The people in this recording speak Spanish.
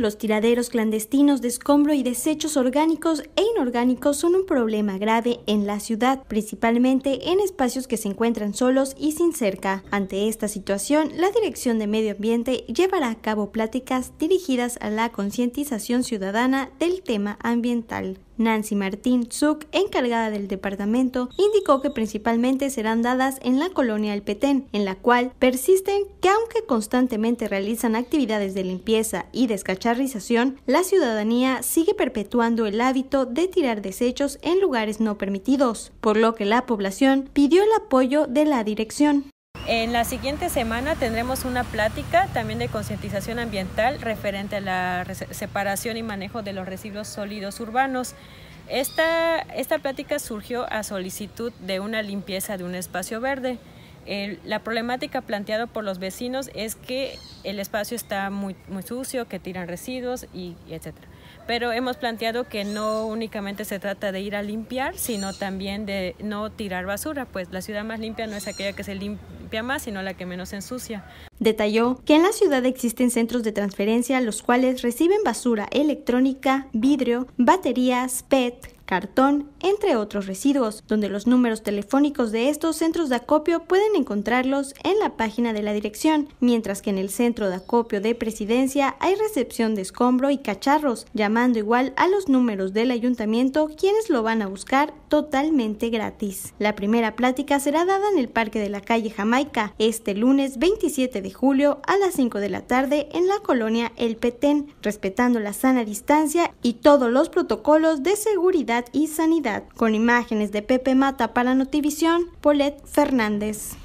Los tiraderos clandestinos de escombro y desechos orgánicos e inorgánicos son un problema grave en la ciudad, principalmente en espacios que se encuentran solos y sin cerca. Ante esta situación, la Dirección de Medio Ambiente llevará a cabo pláticas dirigidas a la concientización ciudadana del tema ambiental. Nancy Martín Zuck, encargada del departamento, indicó que principalmente serán dadas en la colonia El Petén, en la cual persisten que aunque constantemente realizan actividades de limpieza y descacharrización, la ciudadanía sigue perpetuando el hábito de tirar desechos en lugares no permitidos, por lo que la población pidió el apoyo de la dirección. En la siguiente semana tendremos una plática también de concientización ambiental referente a la separación y manejo de los residuos sólidos urbanos. Esta, esta plática surgió a solicitud de una limpieza de un espacio verde. la problemática planteada por los vecinos es que el espacio está muy, muy sucio, que tiran residuos y, etcétera. Pero hemos planteado que no únicamente se trata de ir a limpiar, sino también de no tirar basura, pues la ciudad más limpia no es aquella que se limpia más, sino la que menos ensucia. Detalló que en la ciudad existen centros de transferencia los cuales reciben basura electrónica, vidrio, baterías, PET, cartón, entre otros residuos, donde los números telefónicos de estos centros de acopio pueden encontrarlos en la página de la dirección, mientras que en el centro Dentro de acopio de presidencia hay recepción de escombro y cacharros, llamando igual a los números del ayuntamiento quienes lo van a buscar totalmente gratis. La primera plática será dada en el Parque de la Calle Jamaica este lunes 27 de julio a las 5 de la tarde en la colonia El Petén, respetando la sana distancia y todos los protocolos de seguridad y sanidad. Con imágenes de Pepe Mata para Notivisión, Polet Fernández.